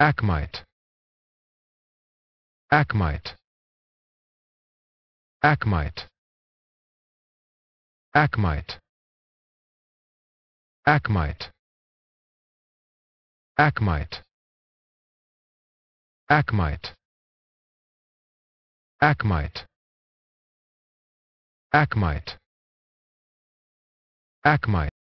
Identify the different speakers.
Speaker 1: Ackmite. Ackmite. Ackmite. Ackmite. Ackmite. Ackmite. Ackmite. Ackmite. Ackmite. Ackmite.